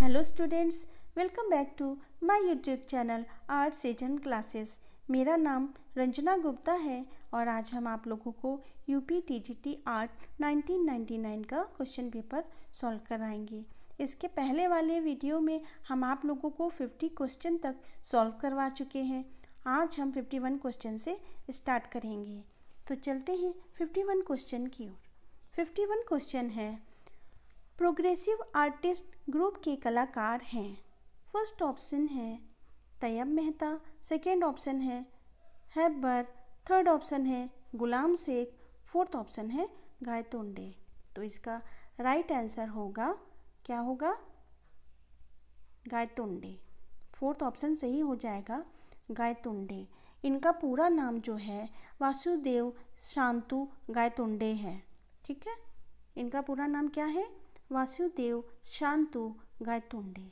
Hello students welcome back to my YouTube channel art season classes मेरा नाम रंजना गुप्ता है और आज हम आप लोगों को यूपी टीजीटी आर्ट 1999 का क्वेश्चन पेपर सॉल्व कराएंगे इसके पहले वाले वीडियो में हम आप लोगों को 50 क्वेश्चन तक सॉल्व करवा चुके हैं आज हम 51 क्वेश्चन से स्टार्ट करेंगे तो चलते हैं 51 क्वेश्चन की ओर 51 क्वेश्चन है प्रोग्रेसिव आर्टिस्ट ग्रुप के कलाकार हैं फर्स्ट ऑप्शन है तैयब मेहता सेकेंड ऑप्शन है हैबर थर्ड ऑप्शन है गुलाम शेख फोर्थ ऑप्शन है गायतोंडे तो इसका राइट right आंसर होगा क्या होगा गायतोंडे फोर्थ ऑप्शन सही हो जाएगा गायतोंडे इनका पूरा नाम जो है वासुदेव शांतु गायतोंडे है ठीक है इनका पूरा नाम क्या है वासुदेव शांतु गायतोंडे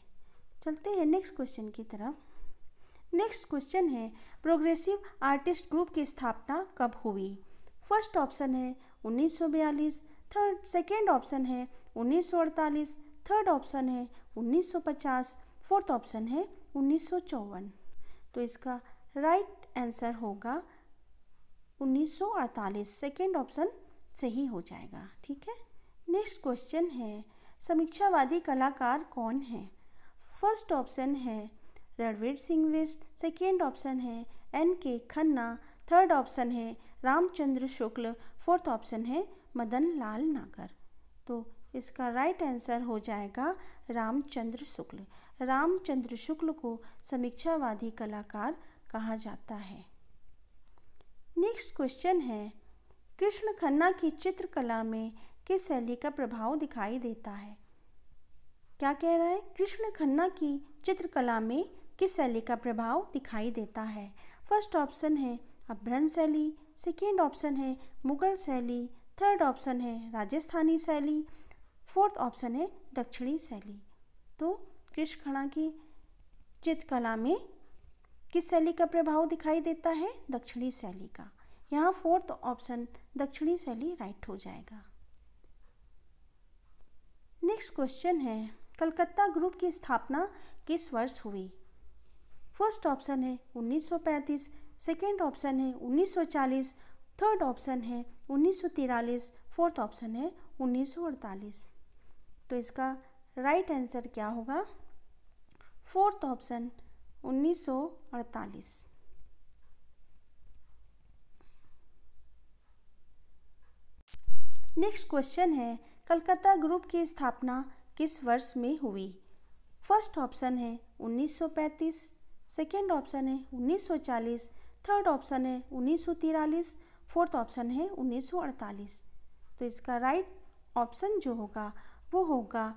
चलते हैं नेक्स्ट क्वेश्चन की तरफ नेक्स्ट क्वेश्चन है प्रोग्रेसिव आर्टिस्ट ग्रुप की स्थापना कब हुई फर्स्ट ऑप्शन है 1942 थर्ड सेकेंड ऑप्शन है 1948 थर्ड ऑप्शन है 1950 फोर्थ ऑप्शन है उन्नीस तो इसका राइट right आंसर होगा 1948 सेकेंड ऑप्शन सही हो जाएगा ठीक है नेक्स्ट क्वेश्चन है समीक्षावादी कलाकार कौन है फर्स्ट ऑप्शन है रणवीर सिंह विस्ट सेकेंड ऑप्शन है N K Khanna third option है रामचंद्र शुक्ल फोर्थ ऑप्शन है मदन लाल नागर तो इसका राइट आंसर हो जाएगा रामचंद्र शुक्ल रामचंद्र शुक्ल को समीक्षावादी कलाकार कहा जाता है नेक्स्ट क्वेश्चन है कृष्ण खन्ना की चित्रकला में के शैली का प्रभाव दिखाई देता है क्या कह रहा है कृष्ण खन्ना की चित्रकला में किस शैली का प्रभाव दिखाई देता है फर्स्ट ऑप्शन है अभ्रन शैली सेकेंड ऑप्शन है मुगल शैली थर्ड ऑप्शन है राजस्थानी शैली फोर्थ ऑप्शन है दक्षिणी शैली तो कृष्ण खन्ना की चित्रकला में किस शैली का प्रभाव दिखाई देता है दक्षिणी शैली का यहाँ फोर्थ ऑप्शन दक्षिणी शैली राइट हो जाएगा नेक्स्ट क्वेश्चन है कलकत्ता ग्रुप की स्थापना किस वर्ष हुई फर्स्ट ऑप्शन है 1935, सेकेंड ऑप्शन है 1940, थर्ड ऑप्शन है 1943, फोर्थ ऑप्शन है 1948। तो इसका राइट right आंसर क्या होगा फोर्थ ऑप्शन 1948। नेक्स्ट क्वेश्चन है कलकत्ता ग्रुप की स्थापना किस वर्ष में हुई फर्स्ट ऑप्शन है 1935 सेकंड ऑप्शन है 1940 थर्ड ऑप्शन है 1943 फोर्थ ऑप्शन है 1948 तो इसका राइट ऑप्शन जो होगा वो होगा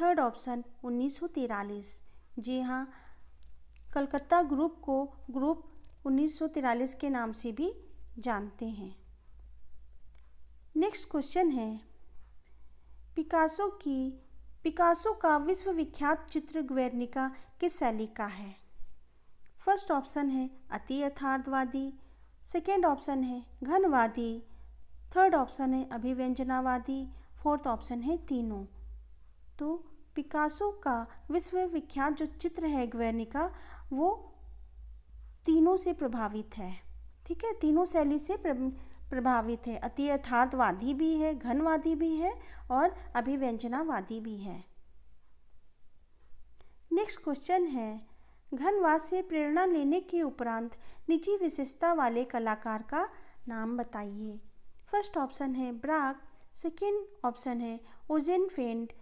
थर्ड ऑप्शन 1943 जी हाँ कलकत्ता ग्रुप को ग्रुप 1943 के नाम से भी जानते हैं नेक्स्ट क्वेश्चन है पिकासो की पिकासो का विश्वविख्यात चित्र ग्वेरनिका किस शैली का है फर्स्ट ऑप्शन है अति यथार्थवादी सेकेंड ऑप्शन है घनवादी थर्ड ऑप्शन है अभिव्यंजनावादी फोर्थ ऑप्शन है तीनों तो पिकासो का विश्वविख्यात जो चित्र है ग्वेरनिका वो तीनों से प्रभावित है ठीक है तीनों शैली से प्र... प्रभावित है अति यथार्थवादी भी है घनवादी भी है और अभिव्यंजनावादी भी है नेक्स्ट क्वेश्चन है घनवाद से प्रेरणा लेने के उपरांत निजी विशेषता वाले कलाकार का नाम बताइए फर्स्ट ऑप्शन है ब्राक सेकेंड ऑप्शन है ओजेन फेंड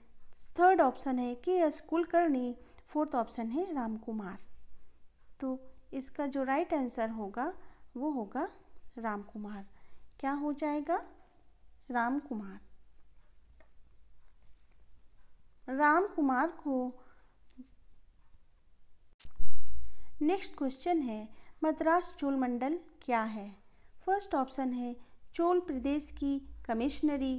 थर्ड ऑप्शन है K S Kulkarni fourth option है राम कुमार तो इसका जो राइट आंसर होगा वो होगा राम कुमार क्या हो जाएगा राम कुमार राम कुमार को नेक्स्ट क्वेश्चन है मद्रास चोल मंडल क्या है फर्स्ट ऑप्शन है चोल प्रदेश की कमिश्नरी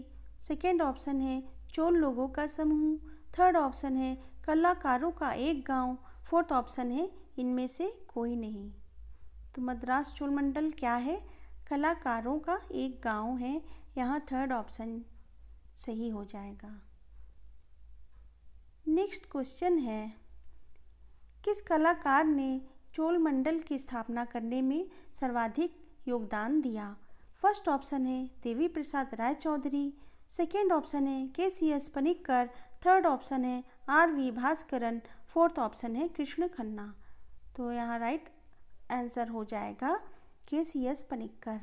सेकेंड ऑप्शन है चोल लोगों का समूह थर्ड ऑप्शन है कलाकारों का एक गांव फोर्थ ऑप्शन है इनमें से कोई नहीं तो मद्रास चोल मंडल क्या है कलाकारों का एक गांव है यहाँ थर्ड ऑप्शन सही हो जाएगा नेक्स्ट क्वेश्चन है किस कलाकार ने चोल मंडल की स्थापना करने में सर्वाधिक योगदान दिया फर्स्ट ऑप्शन है देवी प्रसाद राय चौधरी सेकेंड ऑप्शन है K C S Paniker third option है R V Bhaskaran fourth option है कृष्ण खन्ना तो यहाँ राइट आंसर हो जाएगा K C S Paniker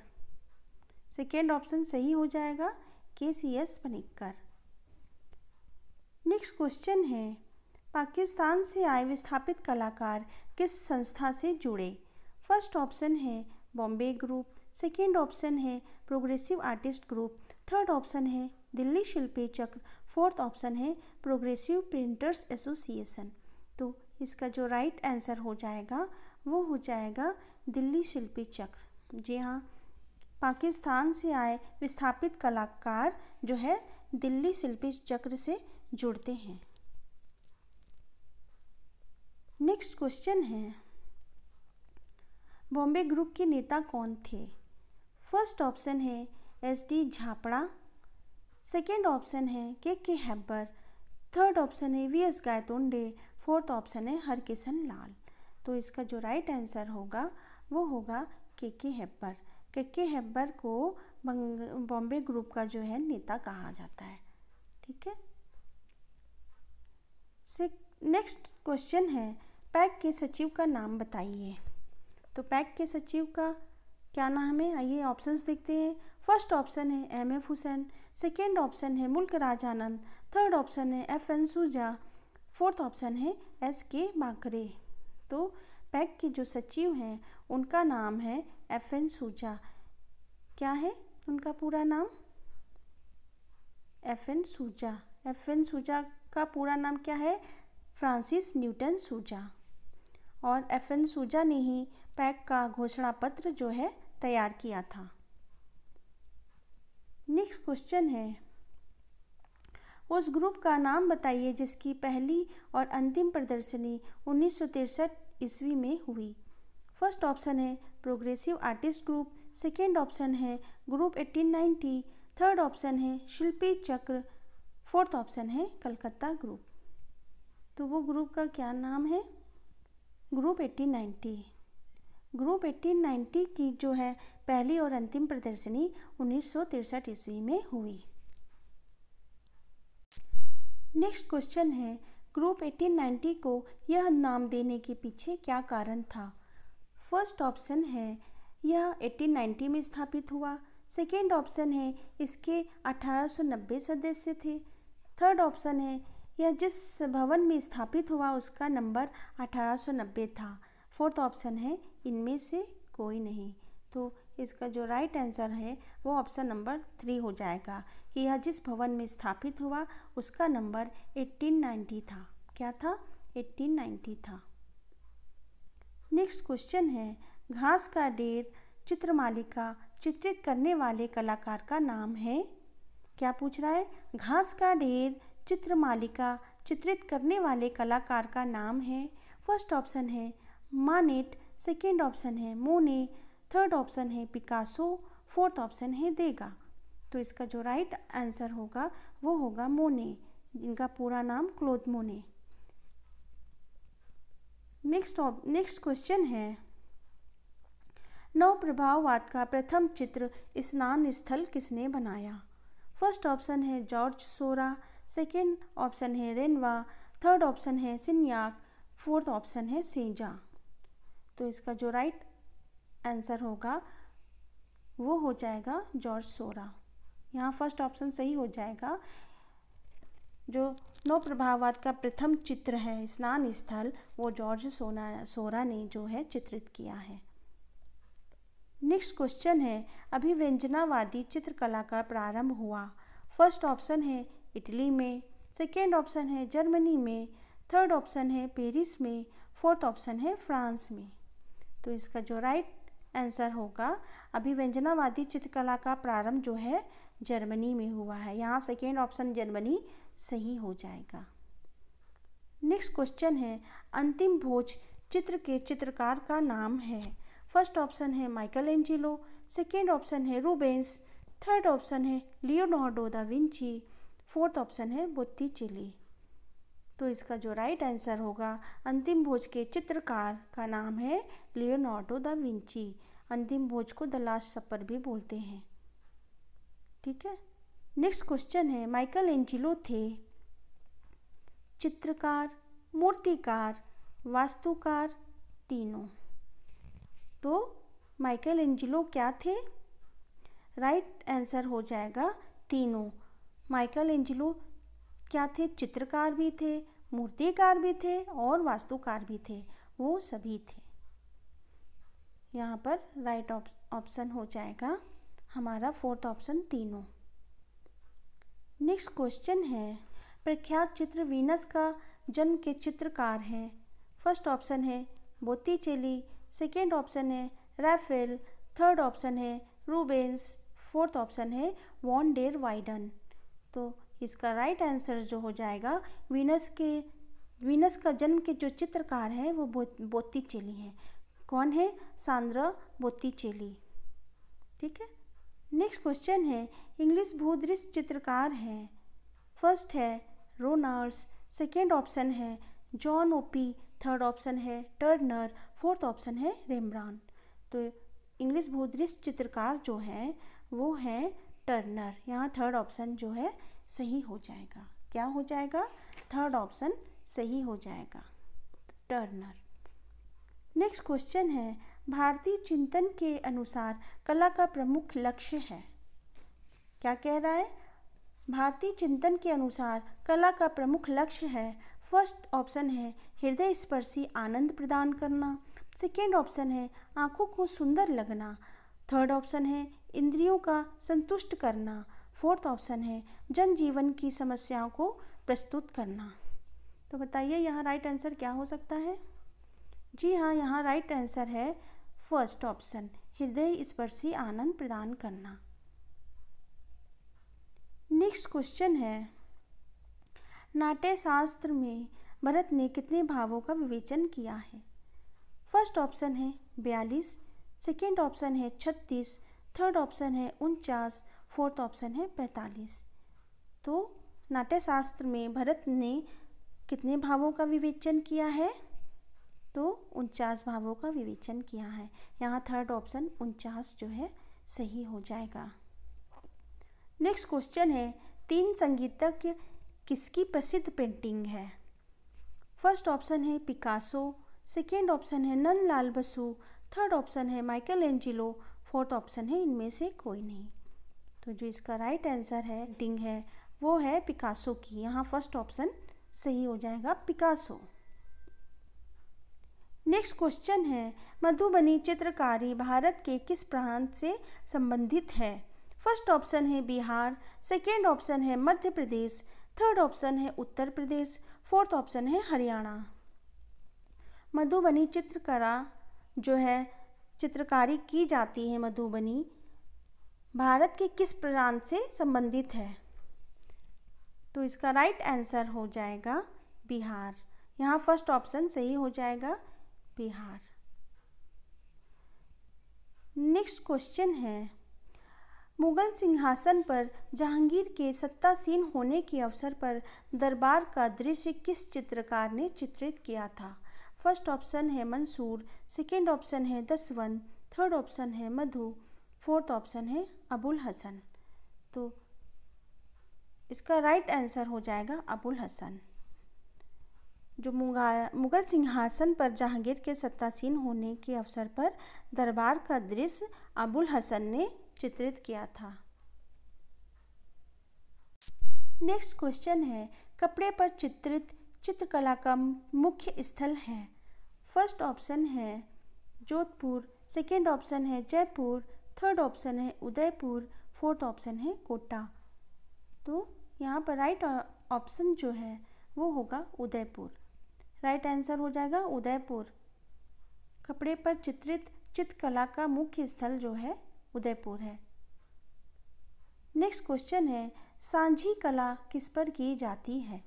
second option सही हो जाएगा K C S Paniker next question है पाकिस्तान से आए विस्थापित कलाकार किस संस्था से जुड़े फर्स्ट ऑप्शन है बॉम्बे ग्रुप सेकेंड ऑप्शन है progressive artist group third option है दिल्ली शिल्पी चक्र फोर्थ ऑप्शन है प्रोग्रेसिव प्रिंटर्स एसोसिएशन तो इसका जो राइट right आंसर हो जाएगा वो हो जाएगा दिल्ली शिल्पी चक्र जी हाँ पाकिस्तान से आए विस्थापित कलाकार जो है दिल्ली शिल्पी चक्र से जुड़ते हैं नेक्स्ट क्वेश्चन है बॉम्बे ग्रुप के नेता कौन थे फर्स्ट ऑप्शन है S D Jhapda second option है K K Hebbar third option है V S Gaitonde fourth option है हरकिशन लाल तो इसका जो राइट आंसर होगा वो होगा के के हेब्बर के के हेब्बर को बॉम्बे ग्रुप का जो है नेता कहा जाता है ठीक है से नेक्स्ट क्वेश्चन है पैक के सचिव का नाम बताइए तो पैक के सचिव का क्या नाम है आइए ऑप्शंस देखते हैं फर्स्ट ऑप्शन है M F Husain second option है मुल्क राज आनंद थर्ड ऑप्शन है F N Souza fourth option है एस के बाकरे तो पैक की जो सचिव हैं उनका नाम है एफ एन सूजा क्या है उनका पूरा नाम F N Souza F N Souza का पूरा नाम क्या है फ्रांसिस न्यूटन सूजा और एफ एन सूजा ने ही पैक का घोषणा पत्र जो है तैयार किया था नेक्स्ट क्वेश्चन है उस ग्रुप का नाम बताइए जिसकी पहली और अंतिम प्रदर्शनी उन्नीस ईस्वी में हुई फर्स्ट ऑप्शन है progressive artist group second option है ग्रुप 1890 थर्ड ऑप्शन है शिल्पी चक्र फोर्थ ऑप्शन है कलकत्ता ग्रुप तो वो ग्रुप का क्या नाम है ग्रुप 1890 ग्रुप 1890 की जो है पहली और अंतिम प्रदर्शनी उन्नीस ईस्वी में हुई नेक्स्ट क्वेश्चन है ग्रुप 1890 को यह नाम देने के पीछे क्या कारण था फर्स्ट ऑप्शन है यह 1890 में स्थापित हुआ सेकेंड ऑप्शन है इसके 1890 सदस्य थे थर्ड ऑप्शन है यह जिस भवन में स्थापित हुआ उसका नंबर 1890 था फोर्थ ऑप्शन है इनमें से कोई नहीं तो इसका जो राइट right आंसर है वो ऑप्शन नंबर थ्री हो जाएगा कि यह जिस भवन में स्थापित हुआ उसका नंबर 1890 था क्या था 1890 था नेक्स्ट क्वेश्चन है घास का ढेर चित्र मालिका चित्रित करने वाले कलाकार का नाम है क्या पूछ रहा है घास का ढेर चित्र मालिका चित्रित करने वाले कलाकार का नाम है फर्स्ट ऑप्शन है मानेट सेकेंड ऑप्शन है मोने थर्ड ऑप्शन है पिकासो फोर्थ ऑप्शन है देगा तो इसका जो राइट आंसर होगा वो होगा मोने जिनका पूरा नाम क्लोथ मोने नेक्स्ट नेक्स्ट क्वेश्चन है नव प्रभाववाद का प्रथम चित्र स्नान स्थल किसने बनाया फर्स्ट ऑप्शन है जॉर्ज सोरा सेकेंड ऑप्शन है रेनवा थर्ड ऑप्शन है सिन्याक फोर्थ ऑप्शन है सेजा तो इसका जो राइट आंसर होगा वो हो जाएगा जॉर्ज सोरा यहाँ फर्स्ट ऑप्शन सही हो जाएगा जो नौ प्रभाववाद का प्रथम चित्र है स्नान स्थल वो जॉर्ज सोना सोरा ने जो है चित्रित किया है नेक्स्ट क्वेश्चन है अभिव्यंजनावादी चित्रकला का प्रारंभ हुआ फर्स्ट ऑप्शन है इटली में सेकेंड ऑप्शन है जर्मनी में थर्ड ऑप्शन है पेरिस में फोर्थ ऑप्शन है फ्रांस में तो इसका जो राइट आंसर होगा अभिव्यंजनावादी चित्रकला का प्रारंभ जो है जर्मनी में हुआ है यहाँ सेकेंड ऑप्शन जर्मनी सही हो जाएगा नेक्स्ट क्वेश्चन है अंतिम भोज चित्र के चित्रकार का नाम है फर्स्ट ऑप्शन है माइकल एंजिलो सेकेंड ऑप्शन है रूबेंस थर्ड ऑप्शन है Leonardo da Vinci fourth option है बुत्ती चिली तो इसका जो राइट आंसर होगा अंतिम भोज के चित्रकार का नाम है लियोनार्डो दा विंची अंतिम भोज को द लास्ट सपर भी बोलते हैं ठीक है नेक्स्ट क्वेश्चन है माइकल एंजिलो थे चित्रकार मूर्तिकार वास्तुकार तीनों तो माइकल एंजिलो क्या थे राइट right आंसर हो जाएगा तीनों माइकल एंजिलो क्या थे चित्रकार भी थे मूर्तिकार भी थे और वास्तुकार भी थे वो सभी थे यहाँ पर राइट ऑप्शन हो जाएगा हमारा फोर्थ ऑप्शन तीनों नेक्स्ट क्वेश्चन है प्रख्यात चित्र वीनस का जन्म के चित्रकार हैं फर्स्ट ऑप्शन है बोती चेली सेकेंड ऑप्शन है रैफेल थर्ड ऑप्शन है रूबेंस फोर्थ ऑप्शन है वॉन डेर वाइडन तो इसका राइट right आंसर जो हो जाएगा वीनस के वीनस का जन्म के जो चित्रकार हैं वो बोती चेली हैं कौन है सांद्रा चेली ठीक है नेक्स्ट क्वेश्चन है इंग्लिश भूदृश्य चित्रकार हैं फर्स्ट है रोनार्स सेकेंड ऑप्शन है जॉन ओपी थर्ड ऑप्शन है टर्नर फोर्थ ऑप्शन है रेमब्रान तो इंग्लिश भूदृश्य चित्रकार जो हैं वो हैं टर्नर यहाँ थर्ड ऑप्शन जो है सही हो जाएगा क्या हो जाएगा थर्ड ऑप्शन सही हो जाएगा टर्नर नेक्स्ट क्वेश्चन है भारतीय चिंतन के अनुसार कला का प्रमुख लक्ष्य है क्या कह रहा है भारतीय चिंतन के अनुसार कला का प्रमुख लक्ष्य है फर्स्ट ऑप्शन है हृदय स्पर्शी आनंद प्रदान करना सेकेंड ऑप्शन है आँखों को सुंदर लगना थर्ड ऑप्शन है इंद्रियों का संतुष्ट करना फोर्थ ऑप्शन है जनजीवन की समस्याओं को प्रस्तुत करना तो बताइए यहाँ राइट आंसर क्या हो सकता है जी हाँ यहाँ राइट आंसर है फर्स्ट ऑप्शन हृदय स्पर्शी आनंद प्रदान करना नेक्स्ट क्वेश्चन है नाट्य शास्त्र में भरत ने कितने भावों का विवेचन किया है फर्स्ट ऑप्शन है बयालीस सेकेंड ऑप्शन है छत्तीस थर्ड ऑप्शन है उनचास फोर्थ ऑप्शन है पैंतालीस तो नाट्यशास्त्र में भरत ने कितने भावों का विवेचन किया है तो उनचास भावों का विवेचन किया है यहाँ थर्ड ऑप्शन उनचास जो है सही हो जाएगा नेक्स्ट क्वेश्चन है तीन संगीतज्ञ किसकी प्रसिद्ध पेंटिंग है फर्स्ट ऑप्शन है पिकासो सेकेंड ऑप्शन है नंद लाल बसु थर्ड ऑप्शन है माइकल एंजिलो फोर्थ ऑप्शन है इनमें से कोई नहीं तो जो इसका राइट आंसर है पेंटिंग है वो है पिकासो की यहाँ फर्स्ट ऑप्शन सही हो जाएगा पिकासो नेक्स्ट क्वेश्चन है मधुबनी चित्रकारी भारत के किस प्रांत से संबंधित है फर्स्ट ऑप्शन है बिहार सेकेंड ऑप्शन है मध्य प्रदेश थर्ड ऑप्शन है उत्तर प्रदेश फोर्थ ऑप्शन है हरियाणा मधुबनी चित्रकला जो है चित्रकारी की जाती है मधुबनी भारत के किस प्रांत से संबंधित है तो इसका राइट आंसर हो जाएगा बिहार यहाँ फर्स्ट ऑप्शन सही हो जाएगा बिहार नेक्स्ट क्वेश्चन है मुगल सिंहासन पर जहांगीर के सत्तासीन होने के अवसर पर दरबार का दृश्य किस चित्रकार ने चित्रित किया था फर्स्ट ऑप्शन है मंसूर सेकेंड ऑप्शन है दसवंत थर्ड ऑप्शन है मधु फोर्थ ऑप्शन है अबुल हसन तो इसका राइट आंसर हो जाएगा अबुल हसन जो मुगल सिंहासन पर जहांगीर के सत्तासीन होने के अवसर पर दरबार का दृश्य अबुल हसन ने चित्रित किया था नेक्स्ट क्वेश्चन है कपड़े पर चित्रित चित्रकला का मुख्य स्थल है फर्स्ट ऑप्शन है जोधपुर सेकेंड ऑप्शन है जयपुर थर्ड ऑप्शन है उदयपुर फोर्थ ऑप्शन है कोटा तो यहाँ पर राइट ऑप्शन जो है वो होगा उदयपुर राइट आंसर हो जाएगा उदयपुर कपड़े पर चित्रित चित्रकला का मुख्य स्थल जो है उदयपुर है नेक्स्ट क्वेश्चन है सांझी कला किस पर की जाती है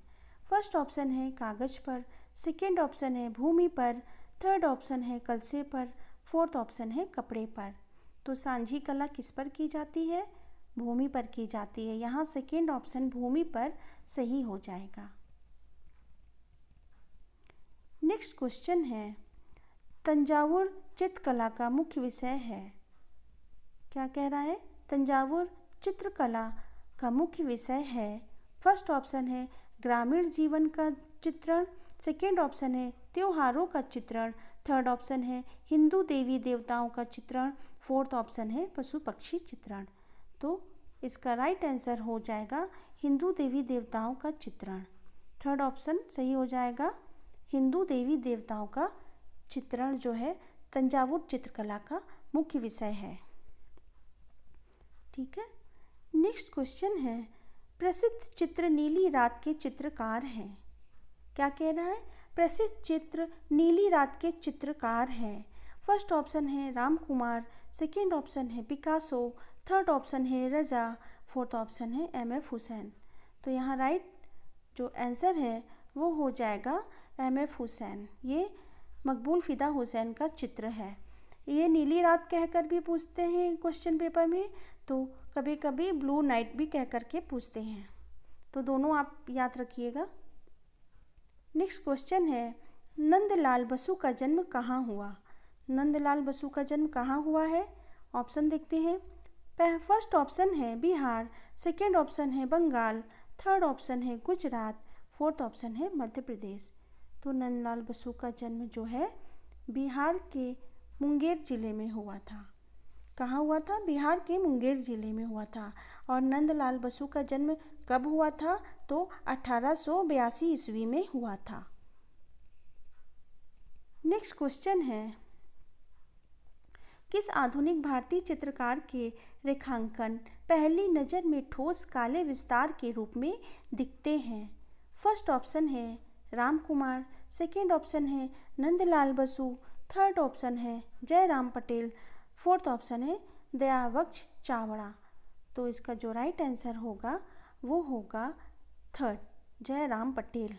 फर्स्ट ऑप्शन है कागज पर सेकेंड ऑप्शन है भूमि पर थर्ड ऑप्शन है कलसे पर फोर्थ ऑप्शन है कपड़े पर तो सांझी कला किस पर की जाती है भूमि पर की जाती है यहाँ सेकेंड ऑप्शन भूमि पर सही हो जाएगा नेक्स्ट क्वेश्चन है तंजावुर चित्रकला का मुख्य विषय है क्या कह रहा है तंजावुर चित्रकला का मुख्य विषय है फर्स्ट ऑप्शन है ग्रामीण जीवन का चित्रण सेकेंड ऑप्शन है त्योहारों का चित्रण थर्ड ऑप्शन है हिंदू देवी देवताओं का चित्रण फोर्थ ऑप्शन है पशु पक्षी चित्रण तो इसका राइट आंसर हो जाएगा हिंदू देवी देवताओं का चित्रण थर्ड ऑप्शन सही हो जाएगा हिंदू देवी देवताओं का चित्रण जो है तंजावुर चित्रकला का मुख्य विषय है ठीक है नेक्स्ट क्वेश्चन है प्रसिद्ध चित्र नीली रात के चित्रकार हैं क्या कह रहा है प्रसिद्ध चित्र नीली रात के चित्रकार हैं फर्स्ट ऑप्शन है राम कुमार सेकेंड ऑप्शन है पिकासो थर्ड ऑप्शन है रजा फोर्थ ऑप्शन है एम एफ हुसैन तो यहाँ राइट जो आंसर है वो हो जाएगा एम एफ हुसैन ये मकबूल फ़िदा हुसैन का चित्र है ये नीली रात कहकर भी पूछते हैं क्वेश्चन पेपर में तो कभी कभी ब्लू नाइट भी कह कर के पूछते हैं तो दोनों आप याद रखिएगा नेक्स्ट क्वेश्चन है नंदलाल बसु का जन्म कहाँ हुआ नंदलाल बसु का जन्म कहाँ हुआ है ऑप्शन देखते हैं फर्स्ट ऑप्शन है बिहार सेकेंड ऑप्शन है बंगाल थर्ड ऑप्शन है गुजरात फोर्थ ऑप्शन है मध्य प्रदेश तो नंदलाल बसु का जन्म जो है बिहार के मुंगेर ज़िले में हुआ था कहाँ हुआ था बिहार के मुंगेर ज़िले में हुआ था और नंदलाल बसु का जन्म कब हुआ था तो अठारह ईस्वी में हुआ था नेक्स्ट क्वेश्चन है किस आधुनिक भारतीय चित्रकार के रेखांकन पहली नज़र में ठोस काले विस्तार के रूप में दिखते हैं फर्स्ट ऑप्शन है राम कुमार सेकेंड ऑप्शन है नंदलाल बसु थर्ड ऑप्शन है जयराम पटेल फोर्थ ऑप्शन है दयावक्ष चावड़ा तो इसका जो राइट आंसर होगा वो होगा थर्ड जयराम पटेल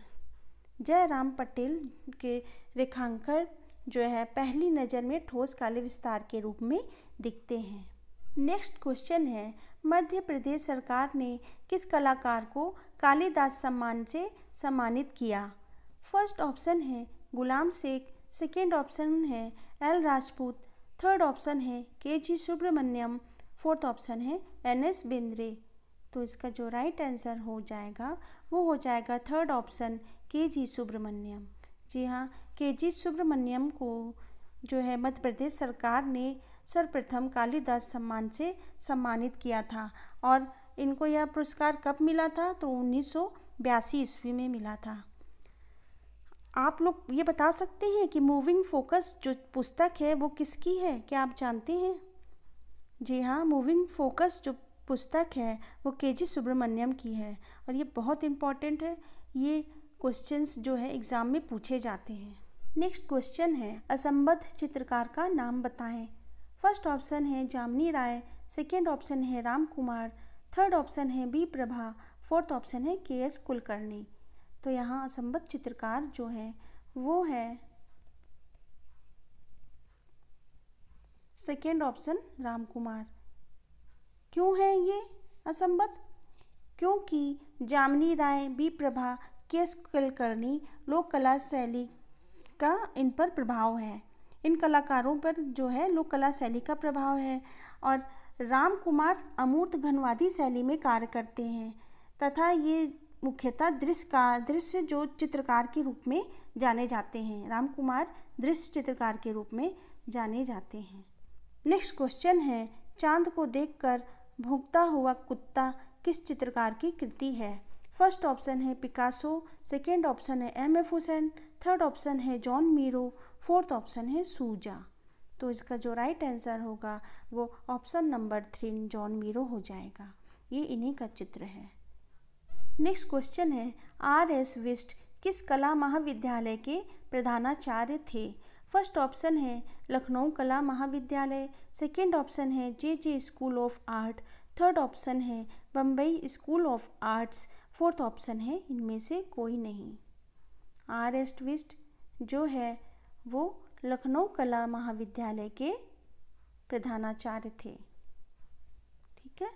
जयराम पटेल के रेखांकर जो है पहली नज़र में ठोस काले विस्तार के रूप में दिखते हैं नेक्स्ट क्वेश्चन है मध्य प्रदेश सरकार ने किस कलाकार को कालिदास सम्मान से सम्मानित किया फर्स्ट ऑप्शन है गुलाम शेख सेकेंड ऑप्शन है एल राजपूत थर्ड ऑप्शन है K G Subramanyan fourth option है एन एस बेंद्रे तो इसका जो राइट आंसर हो जाएगा वो हो जाएगा थर्ड ऑप्शन के जी सुब्रमण्यम जी हाँ के जी सुब्रमण्यम को जो है मध्य प्रदेश सरकार ने सर्वप्रथम कालिदास सम्मान से सम्मानित किया था और इनको यह पुरस्कार कब मिला था तो उन्नीस ईस्वी में मिला था आप लोग ये बता सकते हैं कि मूविंग फोकस जो पुस्तक है वो किसकी है क्या आप जानते हैं जी हाँ मूविंग फोकस जो पुस्तक है वो के जी सुब्रमण्यम की है और ये बहुत इम्पॉर्टेंट है ये क्वेश्चंस जो है एग्ज़ाम में पूछे जाते हैं नेक्स्ट क्वेश्चन है असंबद्ध चित्रकार का नाम बताएं फर्स्ट ऑप्शन है जामनी राय सेकेंड ऑप्शन है राम कुमार थर्ड ऑप्शन है बी प्रभा फोर्थ ऑप्शन है के एस कुलकर्णी तो यहाँ असंबद्ध चित्रकार जो हैं वो है सेकेंड ऑप्शन राम कुमार क्यों है ये असंबद्ध क्योंकि जामनी राय बी प्रभा के कुलकर्णी लोक कला शैली का इन पर प्रभाव है इन कलाकारों पर जो है लोक कला शैली का प्रभाव है और राम कुमार अमूर्त घनवादी शैली में कार्य करते हैं तथा ये मुख्यतः दृश्य का दृश्य जो चित्रकार के रूप में जाने जाते हैं राम कुमार दृश्य चित्रकार के रूप में जाने जाते हैं नेक्स्ट क्वेश्चन है चांद को देखकर भूखता हुआ कुत्ता किस चित्रकार की कृति है फर्स्ट ऑप्शन है पिकासो सेकेंड ऑप्शन है M F Hussain third option है जॉन मीरो फोर्थ ऑप्शन है सूजा तो इसका जो राइट right आंसर होगा वो option number three Joan Miro हो जाएगा ये इन्हीं का चित्र है नेक्स्ट क्वेश्चन है आर एस विस्ट किस कला महाविद्यालय के प्रधानाचार्य थे फर्स्ट ऑप्शन है लखनऊ कला महाविद्यालय सेकंड ऑप्शन है J J school of art third option है Bombay school of arts fourth option है इनमें से कोई नहीं आर एस विस्ट जो है वो लखनऊ कला महाविद्यालय के प्रधानाचार्य थे ठीक है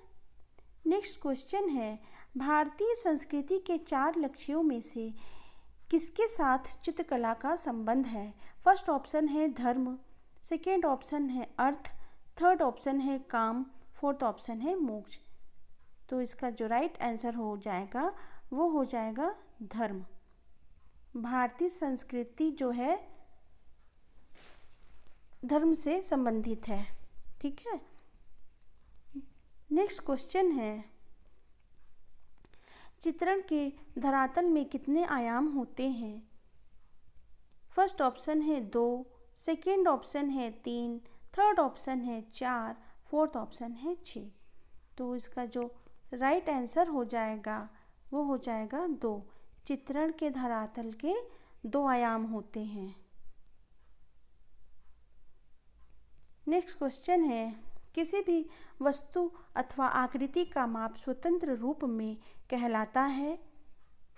नेक्स्ट क्वेश्चन है भारतीय संस्कृति के चार लक्ष्यों में से किसके साथ चित्रकला का संबंध है फर्स्ट ऑप्शन है धर्म सेकेंड ऑप्शन है अर्थ थर्ड ऑप्शन है काम फोर्थ ऑप्शन है मोक्ष तो इसका जो राइट आंसर हो जाएगा वो हो जाएगा धर्म भारतीय संस्कृति जो है धर्म से संबंधित है ठीक है नेक्स्ट क्वेश्चन है चित्रण के धरातल में कितने आयाम होते हैं फर्स्ट ऑप्शन है दो सेकेंड ऑप्शन है तीन थर्ड ऑप्शन है चार फोर्थ ऑप्शन है छः तो इसका जो राइट right आंसर हो जाएगा वो हो जाएगा दो चित्रण के धरातल के दो आयाम होते हैं नेक्स्ट क्वेश्चन है किसी भी वस्तु अथवा आकृति का माप स्वतंत्र रूप में कहलाता है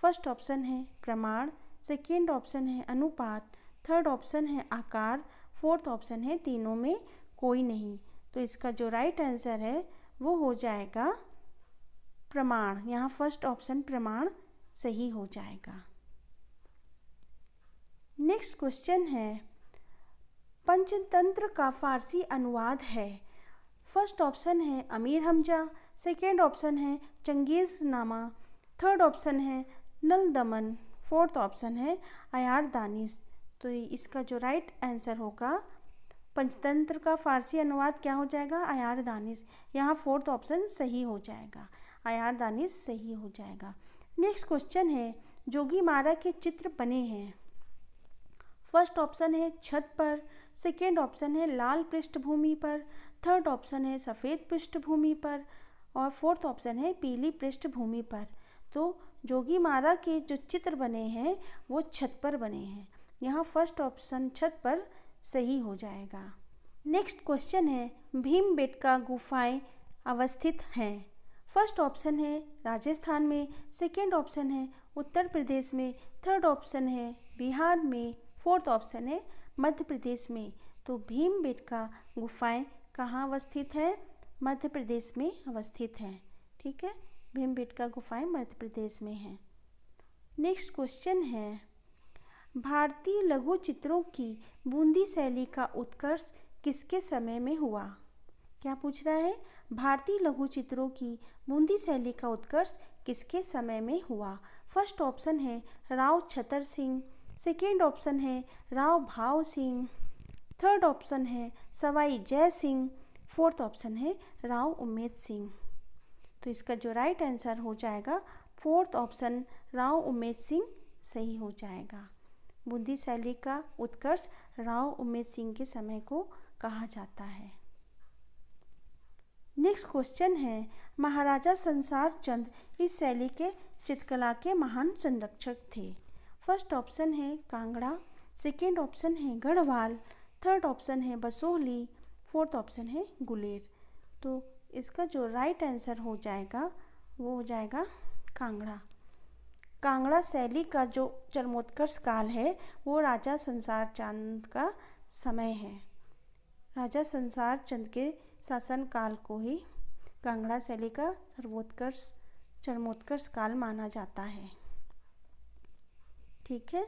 फर्स्ट ऑप्शन है प्रमाण सेकेंड ऑप्शन है अनुपात थर्ड ऑप्शन है आकार फोर्थ ऑप्शन है तीनों में कोई नहीं तो इसका जो राइट आंसर है वो हो जाएगा प्रमाण यहाँ फर्स्ट ऑप्शन प्रमाण सही हो जाएगा नेक्स्ट क्वेश्चन है पंचतंत्र का फारसी अनुवाद है फर्स्ट ऑप्शन है अमीर हमजा सेकेंड ऑप्शन है चंगेज़ नामा थर्ड ऑप्शन है नल दमन फोर्थ ऑप्शन है अयार दानिश तो इसका जो राइट आंसर होगा पंचतंत्र का फारसी अनुवाद क्या हो जाएगा अयार दानिश यहाँ फोर्थ ऑप्शन सही हो जाएगा अयार दानिश सही हो जाएगा नेक्स्ट क्वेश्चन है जोगी मारा के चित्र बने हैं फर्स्ट ऑप्शन है छत पर सेकेंड ऑप्शन है लाल पृष्ठभूमि पर थर्ड ऑप्शन है सफ़ेद पृष्ठभूमि पर और फोर्थ ऑप्शन है पीली पृष्ठभूमि पर तो जोगी मारा के जो चित्र बने हैं वो छत पर बने हैं यहाँ फर्स्ट ऑप्शन छत पर सही हो जाएगा नेक्स्ट क्वेश्चन है भीम बेटका गुफाएँ अवस्थित हैं फर्स्ट ऑप्शन है राजस्थान में सेकेंड ऑप्शन है उत्तर प्रदेश में थर्ड ऑप्शन है बिहार में फोर्थ ऑप्शन है मध्य प्रदेश में तो भीम बेटका गुफाएँ कहाँ अवस्थित हैं मध्य प्रदेश में अवस्थित है ठीक है भीम भीमबेटका गुफाएं मध्य प्रदेश में हैं नेक्स्ट क्वेश्चन है भारतीय लघु चित्रों की बूंदी शैली का उत्कर्ष किसके समय में हुआ क्या पूछ रहा है भारतीय लघु चित्रों की बूंदी शैली का उत्कर्ष किसके समय में हुआ फर्स्ट ऑप्शन है राव छतर सिंह सेकेंड ऑप्शन है राव भाव सिंह थर्ड ऑप्शन है सवाई जय सिंह फोर्थ ऑप्शन है राव उमेद सिंह तो इसका जो राइट आंसर हो जाएगा फोर्थ ऑप्शन राव उमेद सिंह सही हो जाएगा बूंदी शैली का उत्कर्ष राव उमेद सिंह के समय को कहा जाता है नेक्स्ट क्वेश्चन है महाराजा संसार चंद इस शैली के चित्रकला के महान संरक्षक थे फर्स्ट ऑप्शन है कांगड़ा सेकेंड ऑप्शन है गढ़वाल थर्ड ऑप्शन है बसोहली फोर्थ ऑप्शन है गुलेर तो इसका जो राइट आंसर हो जाएगा वो हो जाएगा कांगड़ा कांगड़ा शैली का जो चरमोत्कर्ष काल है वो राजा संसार चंद का समय है राजा संसार चंद के शासन काल को ही कांगड़ा शैली का सर्वोत्कर्ष चरमोत्कर्ष काल माना जाता है ठीक है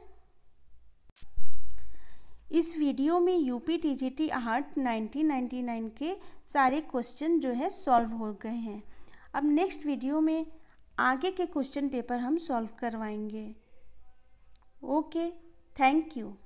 इस वीडियो में यूपी टीजीटी आर्ट 1999 के सारे क्वेश्चन जो है सॉल्व हो गए हैं अब नेक्स्ट वीडियो में आगे के क्वेश्चन पेपर हम सॉल्व करवाएंगे ओके थैंक यू